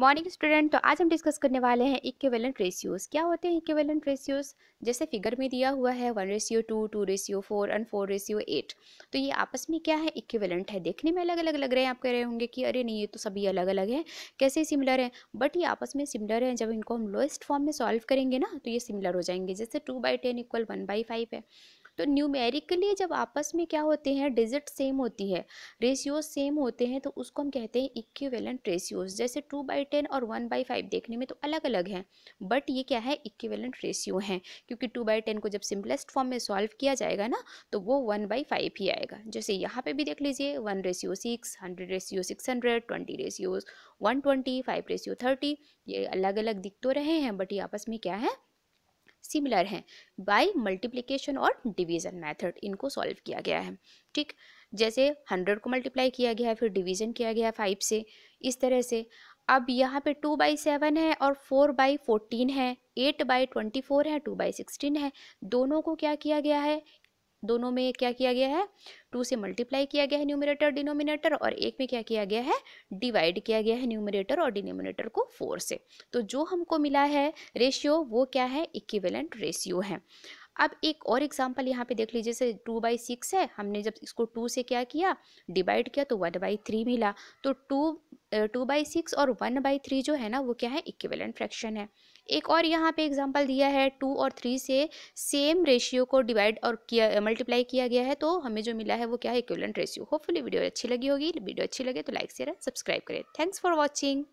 morning student तो आज हम डिस्कस करने वाले हैं इक्वेलेंट रेशियोज क्या होते हैं इक्वेलेंट रेशियोज जैसे फिगर में दिया हुआ है one ratio two two ratio four and four ratio eight तो ये आपस में क्या है इक्वेलेंट है देखने में अलग अलग लग रहे हैं आप कह रहे होंगे कि अरे नहीं ये तो सभी अलग अलग है कैसे सिमिलर है बट ये आपस में सिमिलर है जब इनको हम लोएस्ट फॉर्म में सॉल्व करेंगे ना तो ये सिमिलर हो जाएंगे जैसे two by ten equal one by five है तो न्यूमेरिकली जब आपस में क्या होते हैं डिजिट सेम होती है रेशियोज सेम होते हैं तो उसको हम कहते हैं इक्वेलेंट रेशियोज जैसे टू बाई टेन और वन बाई फाइव देखने में तो अलग अलग हैं बट ये क्या है इक्वेलेंट रेशियो हैं क्योंकि टू बाई टेन को जब सिंपलेस्ट फॉर्म में सॉल्व किया जाएगा ना तो वो वन बाई फाइव ही आएगा जैसे यहाँ पे भी देख लीजिए one ratio six hundred ratio six hundred twenty ratios one twenty five ratio thirty ये अलग अलग दिख तो रहे हैं बट ये आपस में क्या है सिमिलर हैं बाय मल्टीप्लिकेशन और डिवीज़न मेथड इनको सॉल्व किया गया है ठीक जैसे हंड्रेड को मल्टीप्लाई किया गया है फिर डिवीज़न किया गया फाइव से इस तरह से अब यहाँ पे टू बाई सेवन है और फोर बाई फोर्टीन है एट बाई ट्वेंटी फोर है टू बाई सिक्सटीन है दोनों को क्या किया गया है दोनों में क्या किया गया है टू से मल्टीप्लाई किया गया है न्यूमिनेटर डिनोमिनेटर और एक में क्या किया गया है डिवाइड किया गया है न्यूमिनेटर और डिनोमिनेटर को फोर से तो जो हमको मिला है रेशियो वो क्या है इक्विवेलेंट रेशियो है अब एक और एग्जाम्पल यहाँ पे देख लीजिए जैसे टू बाई सिक्स है हमने जब इसको टू से क्या किया डिवाइड किया तो वन बाई थ्री मिला तो टू टू बाई सिक्स और वन बाई थ्री जो है ना वो क्या है इक्विवेलेंट फ्रैक्शन है एक और यहाँ पे एग्जांपल दिया है टू और थ्री से सेम रेशियो को डिवाइड और किया मल्टीप्लाई किया गया है तो हमें जो मिला है वो क्या है इक्विवेलेंट रेशियो होपफुली वीडियो अच्छी लगी होगी वीडियो अच्छी लगे तो लाइक शेयर सब्सक्राइब करें थैंक्स फॉर वॉचिंग